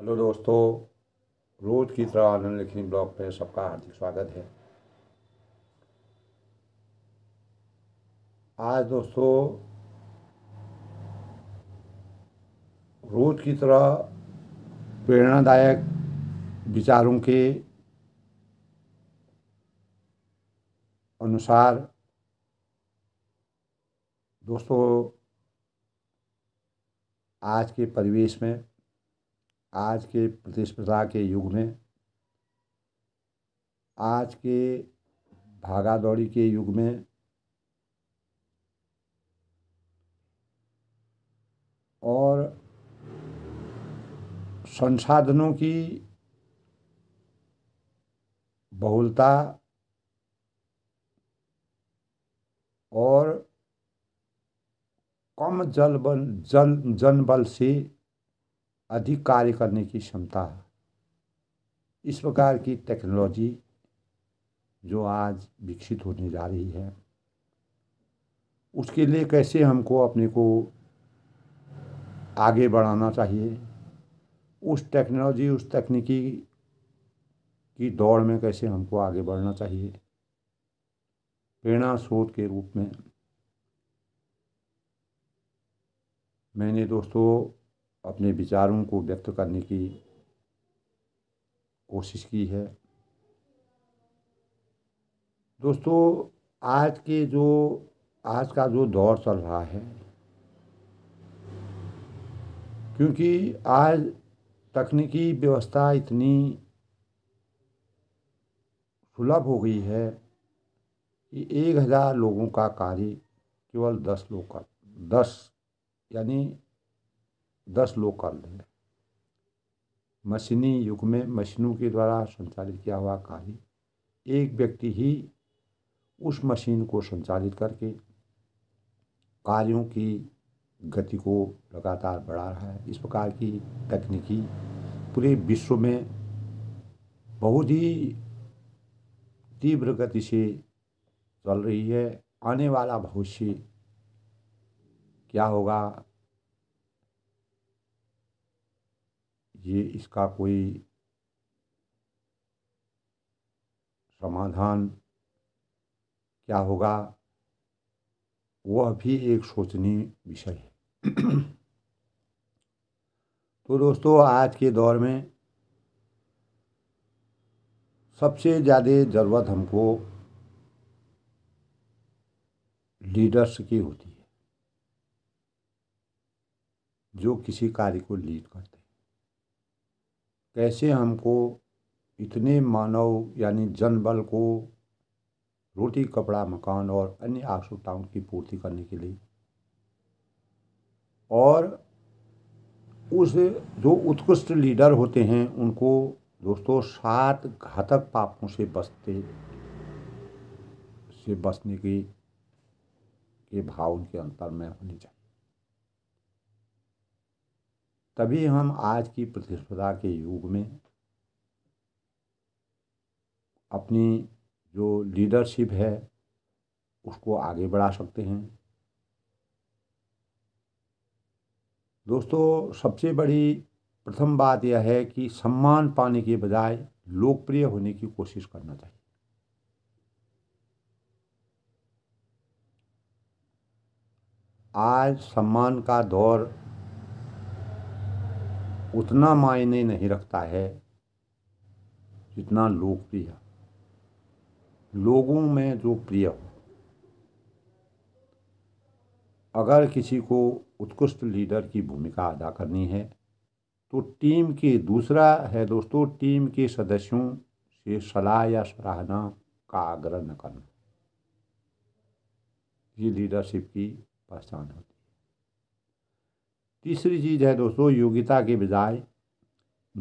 hello दोस्तों रोज़ की तरह आनंद लिखनी ब्लॉग पे सबका हार्दिक स्वागत है आज दोस्तों रोज़ की तरह प्रेरणादायक विचारों के अनुसार दोस्तों आज के परिवेश में आज के प्रतिस्पर्धा के युग में आज के भागा दौड़ी के युग में और संसाधनों की बहुलता और कम जल बल जल जनबल से अधिक कार्य करने की क्षमता है इस प्रकार की टेक्नोलॉजी जो आज विकसित होने जा रही है उसके लिए कैसे हमको अपने को आगे बढ़ाना चाहिए उस टेक्नोलॉजी उस तकनीकी की दौड़ में कैसे हमको आगे बढ़ना चाहिए प्रेरणा स्रोत के रूप में मैंने दोस्तों अपने विचारों को व्यक्त करने की कोशिश की है दोस्तों आज के जो आज का जो दौर चल रहा है क्योंकि आज तकनीकी व्यवस्था इतनी सुलभ हो गई है कि एक हज़ार लोगों का कार्य केवल दस लोग का दस यानी दस लोग कर लेंगे मशीनी युग में मशीनों के द्वारा संचालित किया हुआ कार्य एक व्यक्ति ही उस मशीन को संचालित करके कार्यों की गति को लगातार बढ़ा रहा है इस प्रकार की तकनीकी पूरे विश्व में बहुत ही तीव्र गति से चल रही है आने वाला भविष्य क्या होगा ये इसका कोई समाधान क्या होगा वह भी एक सोचनीय विषय है तो दोस्तों आज के दौर में सबसे ज़्यादा ज़रूरत हमको लीडर्स की होती है जो किसी कार्य को लीड करते हैं कैसे हमको इतने मानव यानी जनबल को रोटी कपड़ा मकान और अन्य आवश्यकताओं की पूर्ति करने के लिए और उस जो उत्कृष्ट लीडर होते हैं उनको दोस्तों सात घातक पापों से बचते से बचने की के भाव उनके अंतर में होनी चाहिए तभी हम आज की प्रतिस्पर्धा के युग में अपनी जो लीडरशिप है उसको आगे बढ़ा सकते हैं दोस्तों सबसे बड़ी प्रथम बात यह है कि सम्मान पाने के बजाय लोकप्रिय होने की कोशिश करना चाहिए आज सम्मान का दौर उतना मायने नहीं रखता है जितना लोकप्रिय लोगों में जो प्रिय हो अगर किसी को उत्कृष्ट लीडर की भूमिका अदा करनी है तो टीम के दूसरा है दोस्तों टीम के सदस्यों से सलाह या सराहना का आग्रह न करना ये लीडरशिप की पहचान होती है तीसरी चीज़ है दोस्तों योग्यता के बजाय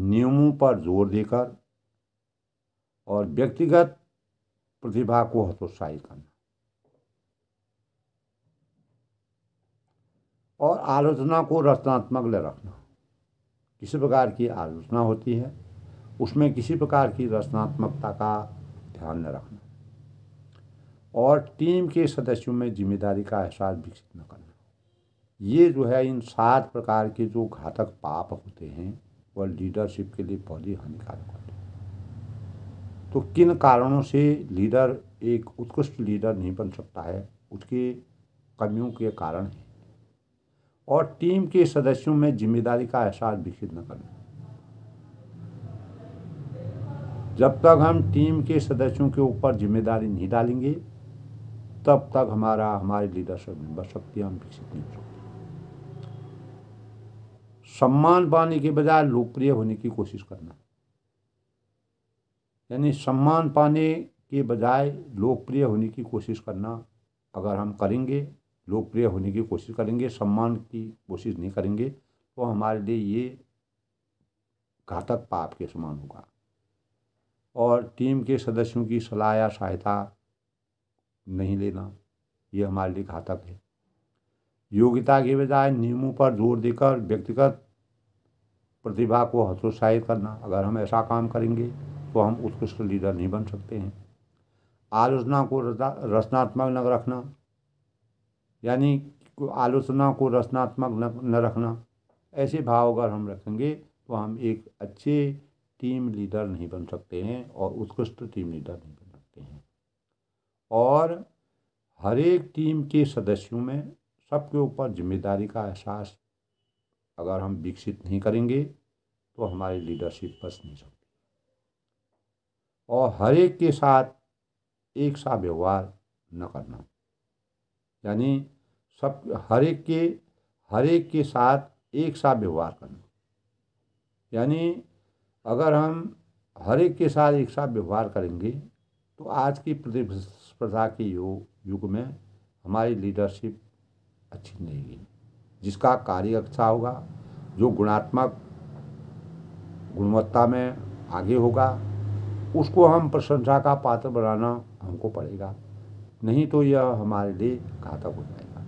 नियमों पर जोर देकर और व्यक्तिगत प्रतिभा को हतोत्साहित करना और आलोचना को रचनात्मक ले रखना किसी प्रकार की आलोचना होती है उसमें किसी प्रकार की रचनात्मकता का ध्यान न रखना और टीम के सदस्यों में जिम्मेदारी का एहसास विकसित न करना ये जो है इन सात प्रकार के जो घातक पाप होते हैं वह लीडरशिप के लिए बहुत ही हानिकारक होते हैं तो किन कारणों से लीडर एक उत्कृष्ट लीडर नहीं बन सकता है उसकी कमियों के कारण है और टीम के सदस्यों में जिम्मेदारी का एहसास विकसित न करना जब तक हम टीम के सदस्यों के ऊपर जिम्मेदारी नहीं डालेंगे तब तक हमारा हमारी लीडरशिप शक्ति हम विकसित नहीं हो सकते सम्मान पाने के बजाय लोकप्रिय होने की कोशिश करना यानी सम्मान पाने के बजाय लोकप्रिय होने की कोशिश करना अगर हम करेंगे लोकप्रिय होने की कोशिश करेंगे सम्मान की कोशिश नहीं करेंगे तो हमारे लिए ये घातक पाप के समान होगा और टीम के सदस्यों की सलाह या सहायता नहीं लेना ये हमारे लिए घातक है योग्यता के बजाय नियमों पर जोर देकर व्यक्तिगत प्रतिभा को हतोत्साहित करना अगर हम ऐसा काम करेंगे तो हम उत्कृष्ट लीडर नहीं बन सकते हैं आलोचना को रचनात्मक न रखना यानी आलोचना को रचनात्मक न रखना ऐसे भाव अगर हम रखेंगे तो हम एक अच्छे टीम लीडर नहीं बन सकते हैं और उत्कृष्ट टीम लीडर नहीं बन सकते हैं और हर एक टीम के सदस्यों में सबके ऊपर जिम्मेदारी का एहसास अगर हम विकसित नहीं करेंगे तो हमारी लीडरशिप बच नहीं सकती और हर एक के साथ एक सा व्यवहार न करना यानी सब हर एक के हर एक के साथ एक सा व्यवहार करना यानी अगर हम हर एक के साथ एक सा व्यवहार करेंगे तो आज की प्रतिस्पर्धा के युग युग में हमारी लीडरशिप अच्छी नहीं रहेगी जिसका कार्य अच्छा होगा जो गुणात्मक गुणवत्ता में आगे होगा उसको हम प्रशंसा का पात्र बनाना हमको पड़ेगा नहीं तो यह हमारे लिए घातक हो जाएगा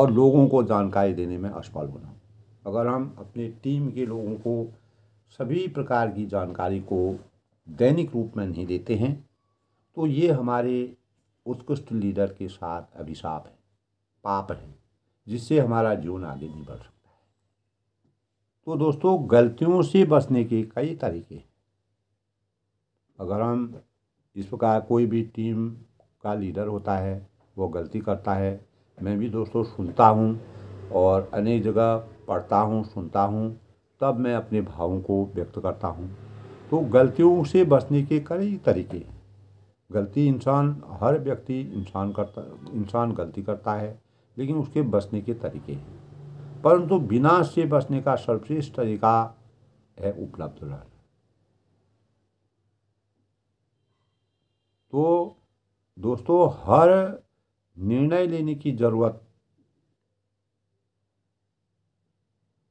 और लोगों को जानकारी देने में असफल होना अगर हम अपने टीम के लोगों को सभी प्रकार की जानकारी को दैनिक रूप में नहीं देते हैं तो ये हमारे उत्कृष्ट लीडर के साथ अभिशाप है पाप है जिससे हमारा जीवन आगे नहीं बढ़ सकता है तो दोस्तों गलतियों से बचने के कई तरीके हैं अगर हम इस प्रकार कोई भी टीम का लीडर होता है वो गलती करता है मैं भी दोस्तों सुनता हूँ और अनेक जगह पढ़ता हूँ सुनता हूँ तब मैं अपने भावों को व्यक्त करता हूँ तो गलतियों से बचने के कई तरीके गलती इंसान हर व्यक्ति इंसान करता इंसान गलती करता है लेकिन उसके बचने के तरीके हैं परंतु विनाश से बचने का सर्वश्रेष्ठ तरीका है उपलब्ध रहना तो दोस्तों हर निर्णय लेने की जरूरत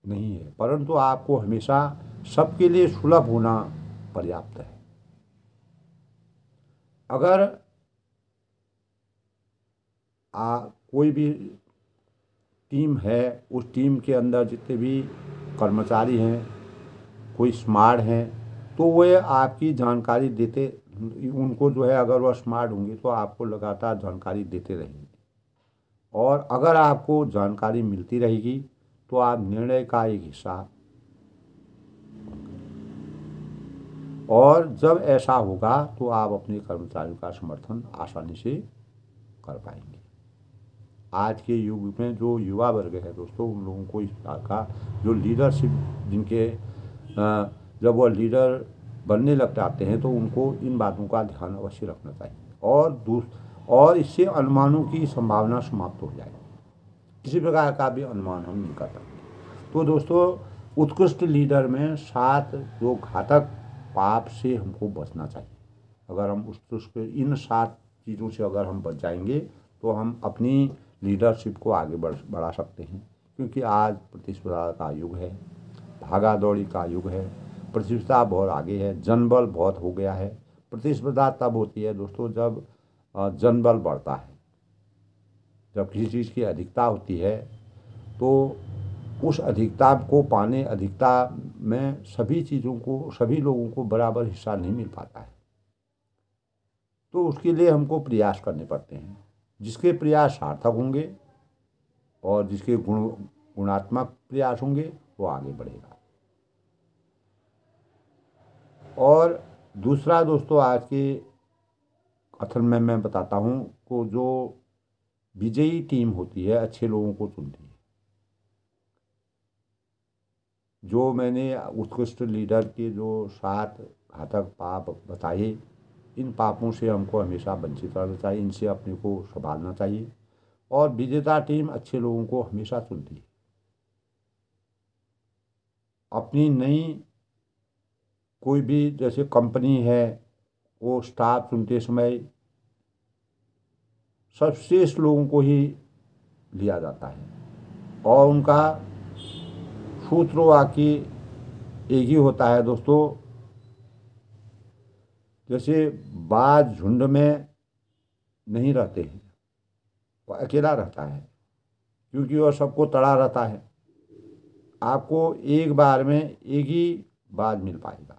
नहीं है परंतु आपको हमेशा सबके लिए सुलभ होना पर्याप्त है अगर आप कोई भी टीम है उस टीम के अंदर जितने भी कर्मचारी हैं कोई स्मार्ट हैं तो वे आपकी जानकारी देते उनको जो है अगर वह स्मार्ट होंगे तो आपको लगातार जानकारी देते रहेंगे और अगर आपको जानकारी मिलती रहेगी तो आप निर्णय का एक हिस्सा और जब ऐसा होगा तो आप अपने कर्मचारियों का समर्थन आसानी से कर पाएंगे आज के युग में जो युवा वर्ग है दोस्तों उन लोगों को इस प्रकार का जो लीडरशिप जिनके जब वह लीडर बनने लग जाते हैं तो उनको इन बातों का ध्यान अवश्य रखना चाहिए और दूस और इससे अनुमानों की संभावना समाप्त हो जाए किसी प्रकार का भी अनुमान हम नहीं कर सकते तो दोस्तों उत्कृष्ट लीडर में सात जो घातक पाप से हमको बचना चाहिए अगर हम उत्कृष्ट इन सात चीज़ों से अगर हम बच जाएंगे तो हम अपनी लीडरशिप को आगे बढ़ बढ़ा सकते हैं क्योंकि आज प्रतिस्पर्धा का युग है भागा दौड़ी का युग है प्रतिस्पर्धा बहुत आगे है जनबल बहुत हो गया है प्रतिस्पर्धा तब होती है दोस्तों जब जनबल बढ़ता है जब किसी चीज़ की अधिकता होती है तो उस अधिकता को पाने अधिकता में सभी चीज़ों को सभी लोगों को बराबर हिस्सा नहीं मिल पाता है तो उसके लिए हमको प्रयास करने पड़ते हैं जिसके प्रयास सार्थक होंगे और जिसके गुण गुणात्मक प्रयास होंगे वो आगे बढ़ेगा और दूसरा दोस्तों आज के कथन में मैं बताता हूँ को जो विजयी टीम होती है अच्छे लोगों को चुनती है जो मैंने उत्कृष्ट लीडर के जो सात घातक पाप बताए इन पापों से हमको हमेशा वंचित रहना चाहिए इनसे अपने को संभालना चाहिए और विजेता टीम अच्छे लोगों को हमेशा चुनती है अपनी नई कोई भी जैसे कंपनी है वो स्टाफ चुनते समय सर्वश्रेष्ठ लोगों को ही लिया जाता है और उनका सूत्रों वाक्य एक ही होता है दोस्तों जैसे बाज झुंड में नहीं रहते हैं वह अकेला रहता है क्योंकि वह सबको तड़ा रहता है आपको एक बार में एक ही बाज मिल पाएगा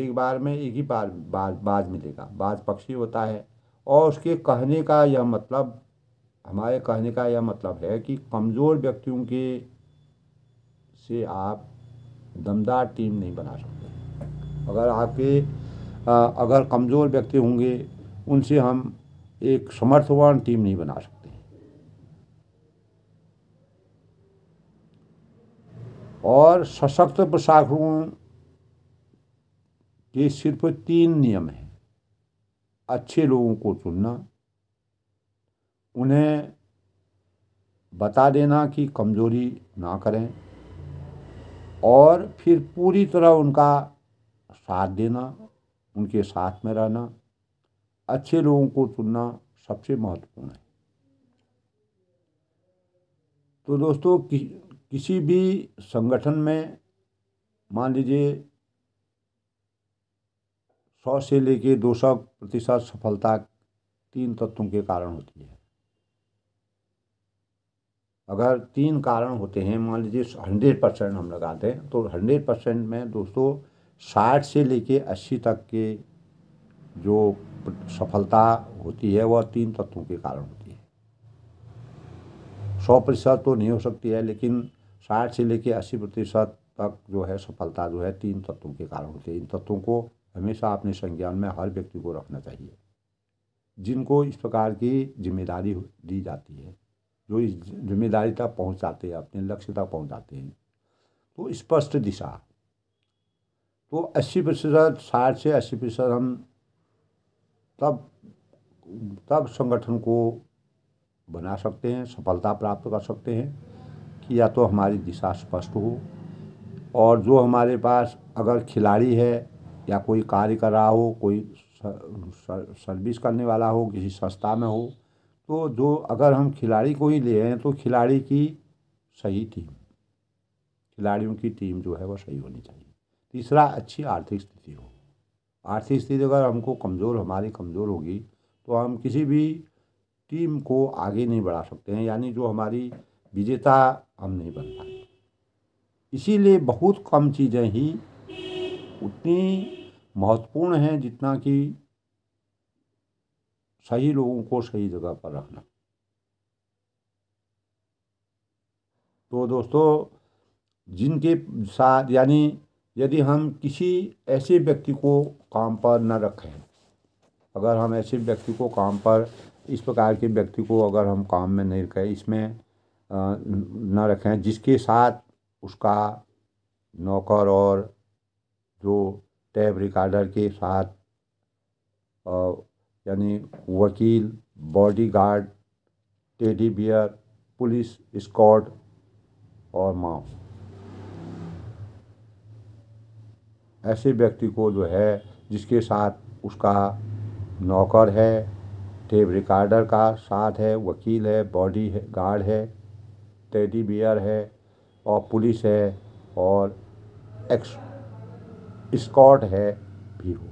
एक बार में एक ही बार बाज बाज मिलेगा बाज पक्षी होता है और उसके कहने का यह मतलब हमारे कहने का यह मतलब है कि कमज़ोर व्यक्तियों के से आप दमदार टीम नहीं बना सकते अगर आपके अगर कमज़ोर व्यक्ति होंगे उनसे हम एक समर्थवान टीम नहीं बना सकते और सशक्त प्रशासकों के सिर्फ तीन नियम हैं अच्छे लोगों को चुनना उन्हें बता देना कि कमज़ोरी ना करें और फिर पूरी तरह उनका साथ देना उनके साथ में रहना अच्छे लोगों को चुनना सबसे महत्वपूर्ण है तो दोस्तों कि, किसी भी संगठन में मान लीजिए सौ से लेके दो सौ प्रतिशत सफलता तीन तत्वों के कारण होती है अगर तीन कारण होते हैं मान लीजिए हंड्रेड परसेंट हम लगाते हैं तो हंड्रेड परसेंट में दोस्तों साठ से लेके अस्सी तक के जो सफलता होती है वह तीन तत्वों के कारण होती है सौ प्रतिशत तो नहीं हो सकती है लेकिन साठ से लेके अस्सी प्रतिशत तक जो है सफलता जो है तीन तत्वों के कारण होती है इन तत्वों को हमेशा अपने संज्ञान में हर व्यक्ति को रखना चाहिए जिनको इस प्रकार की जिम्मेदारी दी जाती है जो इस जिम्मेदारी तक पहुँचाते जाते हैं अपने लक्ष्य तक पहुँचाते जाते हैं तो स्पष्ट दिशा तो अस्सी प्रतिशत साठ से अस्सी प्रतिशत हम तब तब संगठन को बना सकते हैं सफलता प्राप्त कर सकते हैं कि या तो हमारी दिशा स्पष्ट हो और जो हमारे पास अगर खिलाड़ी है या कोई कार्य कर रहा हो कोई सर्विस करने वाला हो किसी संस्था में हो तो जो अगर हम खिलाड़ी को ही ले हैं तो खिलाड़ी की सही टीम खिलाड़ियों की टीम जो है वो सही होनी चाहिए तीसरा अच्छी आर्थिक स्थिति हो आर्थिक स्थिति अगर हमको कमज़ोर हमारी कमज़ोर होगी तो हम किसी भी टीम को आगे नहीं बढ़ा सकते हैं यानी जो हमारी विजेता हम नहीं बन पाए इसीलिए बहुत कम चीज़ें ही उतनी महत्वपूर्ण हैं जितना कि सही लोगों को सही जगह पर रखना तो दोस्तों जिनके साथ यानी यदि हम किसी ऐसे व्यक्ति को काम पर न रखें अगर हम ऐसे व्यक्ति को काम पर इस प्रकार के व्यक्ति को अगर हम काम में नहीं रखें इसमें न रखें जिसके साथ उसका नौकर और जो टैब रिकॉर्डर के साथ यानी वकील bodyguard teddy bear police Scott और माओ ऐसे व्यक्ति को जो है जिसके साथ उसका नौकर है टेप रिकॉर्डर का साथ है वकील है बॉडी है गार्ड है टेडी बियर है और पुलिस है और एक्स स्कॉट है भी हो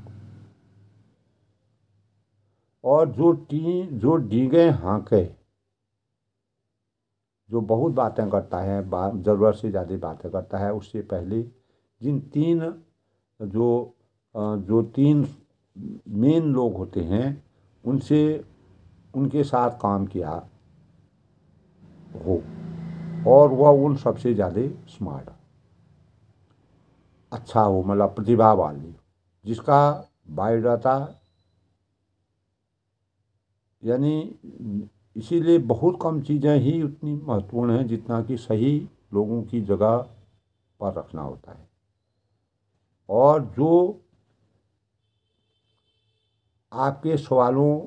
और जो टी जो डीगे हाँके जो बहुत बातें करता है बा ज़रूरत से ज़्यादा बातें करता है उससे पहले जिन तीन जो जो तीन मेन लोग होते हैं उनसे उनके साथ काम किया हो और वह उन सबसे ज़्यादा स्मार्ट अच्छा हो मतलब प्रतिभा वाली जिसका बायोडाटा यानी इसीलिए बहुत कम चीज़ें ही उतनी महत्वपूर्ण हैं जितना कि सही लोगों की जगह पर रखना होता है और जो आपके सवालों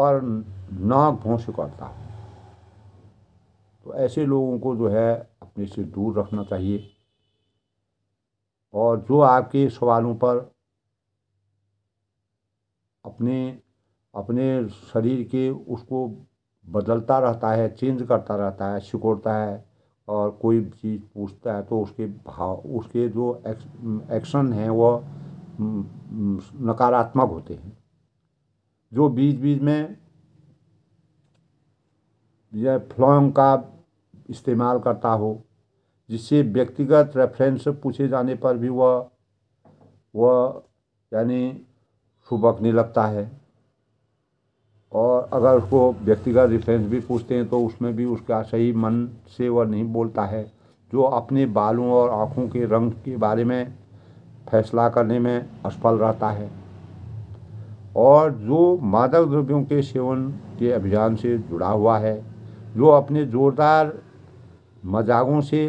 पर नाक भों से करता हो तो ऐसे लोगों को जो है अपने से दूर रखना चाहिए और जो आपके सवालों पर अपने अपने शरीर के उसको बदलता रहता है चेंज करता रहता है सिकोड़ता है और कोई चीज़ पूछता है तो उसके भाव उसके जो एक्शन हैं वह नकारात्मक होते हैं जो बीच बीच में यह फ्लोंग का इस्तेमाल करता हो जिससे व्यक्तिगत रेफरेंस पूछे जाने पर भी वह वह यानी सुबकने लगता है और अगर उसको व्यक्तिगत रिफरेंस भी पूछते हैं तो उसमें भी उसका सही मन से वह नहीं बोलता है जो अपने बालों और आँखों के रंग के बारे में फैसला करने में असफल रहता है और जो मादक द्रव्यों के सेवन के अभियान से जुड़ा हुआ है जो अपने जोरदार मजाकों से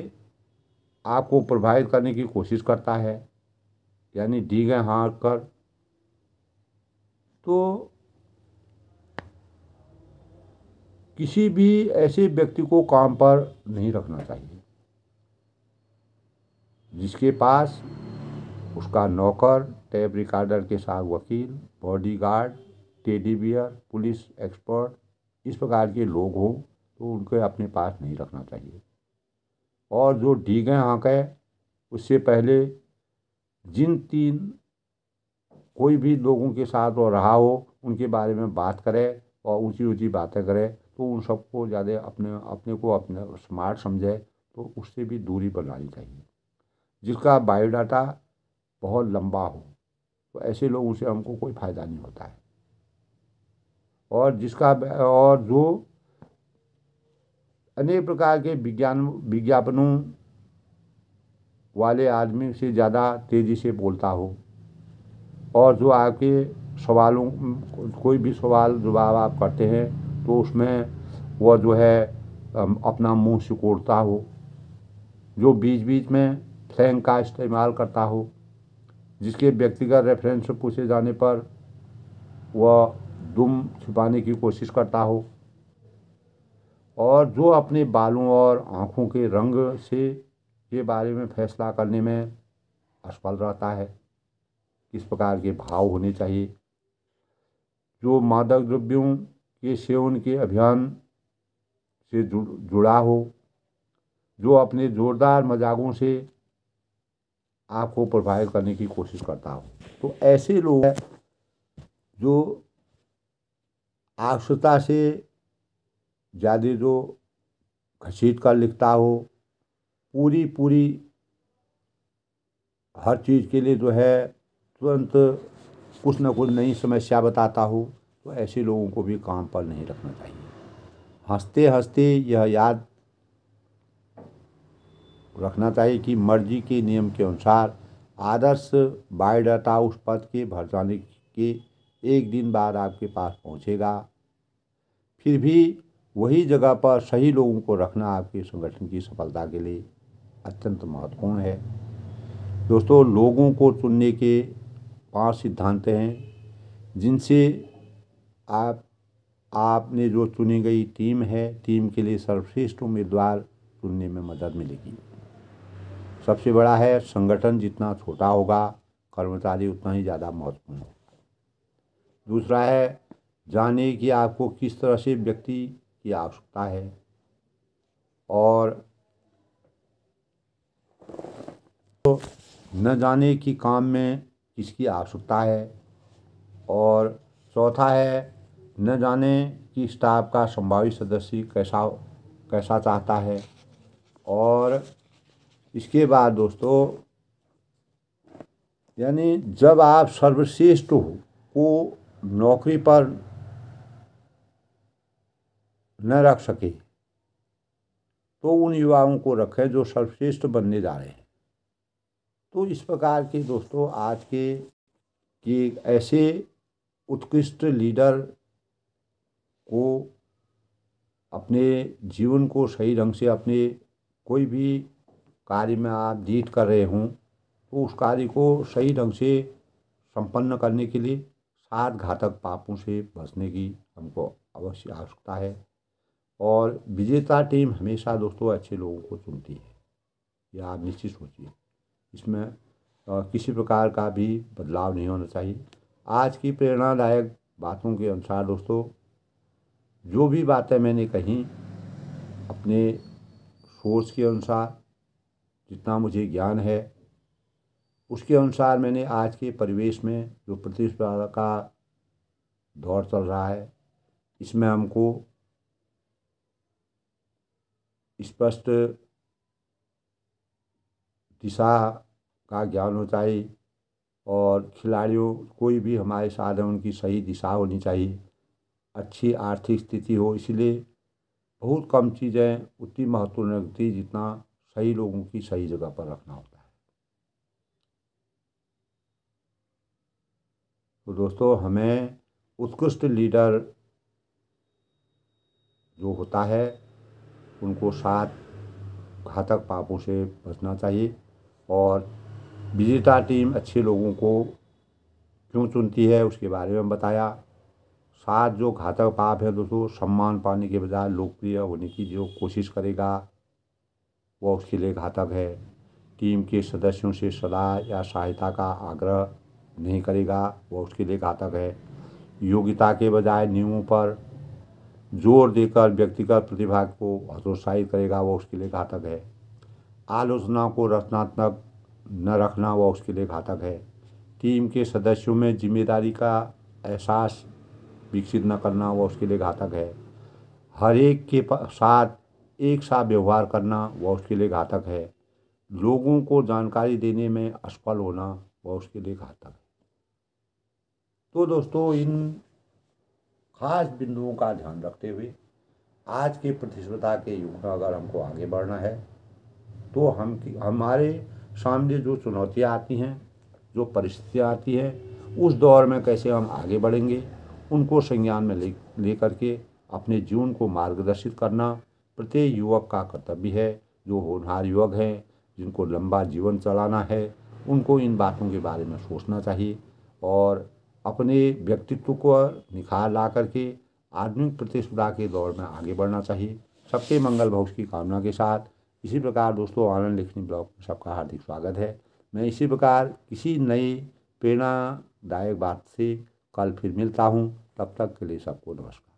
आपको प्रभावित करने की कोशिश करता है यानी दी हार कर तो किसी भी ऐसे व्यक्ति को काम पर नहीं रखना चाहिए जिसके पास उसका नौकर टैब रिकॉर्डर के साथ वकील bodyguard teddy bear police expert इस प्रकार के लोग हों तो उनको अपने पास नहीं रखना चाहिए और जो डीगे हाँके उससे पहले जिन तीन कोई भी लोगों के साथ वो रहा हो उनके बारे में बात करें और ऊँची ऊँची बातें करें तो उन सबको ज़्यादा अपने अपने को अपने स्मार्ट समझे तो उससे भी दूरी बनानी चाहिए जिसका बायोडाटा बहुत लंबा हो तो ऐसे लोगों से हमको कोई फ़ायदा नहीं होता है और जिसका और जो अनेक प्रकार के विज्ञान विज्ञापनों वाले आदमी से ज़्यादा तेज़ी से बोलता हो और जो आपके सवालों कोई भी सवाल जवाब आप करते हैं तो उसमें वह जो है अपना मुंह सिकोड़ता हो जो बीच बीच में फ्लैंग का इस्तेमाल करता हो जिसके व्यक्तिगत रेफरेंस पूछे जाने पर वह दुम छिपाने की कोशिश करता हो और जो अपने बालों और आँखों के रंग से के बारे में फैसला करने में असफल रहता है किस प्रकार के भाव होने चाहिए जो मादक द्रव्यों के सेवन के अभियान से जुड़ जुड़ा हो जो अपने जोरदार मजाकों से आपको प्रभावित करने की कोशिश करता हो तो ऐसे लोग हैं जो आवश्यकता से ज़्यादा जो घसीट कर लिखता हो पूरी पूरी हर चीज़ के लिए जो है तुरंत कुछ ना कुछ नई समस्या बताता हो तो ऐसे लोगों को भी काम पर नहीं रखना चाहिए हंसते हंसते यह याद रखना चाहिए कि मर्जी के नियम के अनुसार आदर्श बायोडाटा उस पद के भर जाने के एक दिन बाद आपके पास पहुंचेगा फिर भी वही जगह पर सही लोगों को रखना आपके संगठन की सफलता के लिए अत्यंत महत्वपूर्ण है दोस्तों लोगों को चुनने के पांच सिद्धांत हैं जिनसे आप आपने जो चुनी गई टीम है टीम के लिए सर्वश्रेष्ठ उम्मीदवार चुनने में मदद मिलेगी सबसे बड़ा है संगठन जितना छोटा होगा कर्मचारी उतना ही ज़्यादा महत्वपूर्ण होगा दूसरा है जाने कि आपको किस तरह से व्यक्ति की आवश्यकता है और तो न जाने कि काम में किसकी आवश्यकता है और चौथा है न जाने कि स्टाफ का संभावित सदस्य कैसा कैसा चाहता है और इसके बाद दोस्तों यानी जब आप सर्वश्रेष्ठ हो को नौकरी पर न रख सके तो उन युवाओं को रखें जो सर्वश्रेष्ठ बनने जा रहे हैं तो इस प्रकार के दोस्तों आज के कि ऐसे उत्कृष्ट लीडर को अपने जीवन को सही ढंग से अपने कोई भी कार्य में आप जीत कर रहे हों तो उस कार्य को सही ढंग से संपन्न करने के लिए सात घातक पापों से बचने की हमको अवश्य आवश्यकता है और विजेता टीम हमेशा दोस्तों अच्छे लोगों को चुनती है यह आप निश्चित सोचिए इसमें किसी प्रकार का भी बदलाव नहीं होना चाहिए आज की प्रेरणादायक बातों के अनुसार दोस्तों जो भी बातें मैंने कहीं अपने सोच के अनुसार जितना मुझे ज्ञान है उसके अनुसार मैंने आज के परिवेश में जो प्रतिस्पर्धा का दौर चल रहा है इसमें हमको स्पष्ट दिशा का ज्ञान होना चाहिए और खिलाड़ियों कोई भी हमारे साथ है उनकी सही दिशा होनी चाहिए अच्छी आर्थिक स्थिति हो इसलिए बहुत कम चीज़ें उतनी महत्वपूर्ण नहीं रखती जितना सही लोगों की सही जगह पर रखना होता है तो दोस्तों हमें उत्कृष्ट लीडर जो होता है उनको साथ घातक पापों से बचना चाहिए और विजेता टीम अच्छे लोगों को क्यों चुनती है उसके बारे में बताया साथ जो घातक पाप है दोस्तों सम्मान पाने के बजाय लोकप्रिय होने की जो कोशिश करेगा वह उसके लिए घातक है टीम के सदस्यों से सलाह या सहायता का आग्रह नहीं करेगा वह उसके लिए घातक है योग्यता के बजाय नियमों पर जोर देकर व्यक्तिगत प्रतिभा को हतोत्साहित करेगा वह उसके लिए घातक है आलोचना को रचनात्मक न रखना वह उसके लिए घातक है टीम के सदस्यों में जिम्मेदारी का एहसास विकसित न करना वह उसके लिए घातक है हर एक के साथ एक साथ व्यवहार करना वह उसके लिए घातक है लोगों को जानकारी देने में असफल होना वह उसके लिए घातक है तो दोस्तों इन खास बिंदुओं का ध्यान रखते हुए आज के प्रतिस्पर्धा के युग में अगर हमको आगे बढ़ना है तो हम हमारे सामने जो चुनौतियाँ आती हैं जो परिस्थितियाँ आती हैं उस दौर में कैसे हम आगे बढ़ेंगे उनको संज्ञान में ले लेकर के अपने जीवन को मार्गदर्शित करना प्रत्येक युवक का कर्तव्य है जो होनहार युवक हैं जिनको लंबा जीवन चलाना है उनको इन बातों के बारे में सोचना चाहिए और अपने व्यक्तित्व को निखार ला करके आधुनिक प्रतिस्पर्धा के दौर में आगे बढ़ना चाहिए सबके मंगल भव की कामना के साथ इसी प्रकार दोस्तों आनंद लिखनी ब्लॉग में सबका हार्दिक स्वागत है मैं इसी प्रकार किसी नई प्रेरणादायक बात से कल फिर मिलता हूँ तब तक के लिए सबको नमस्कार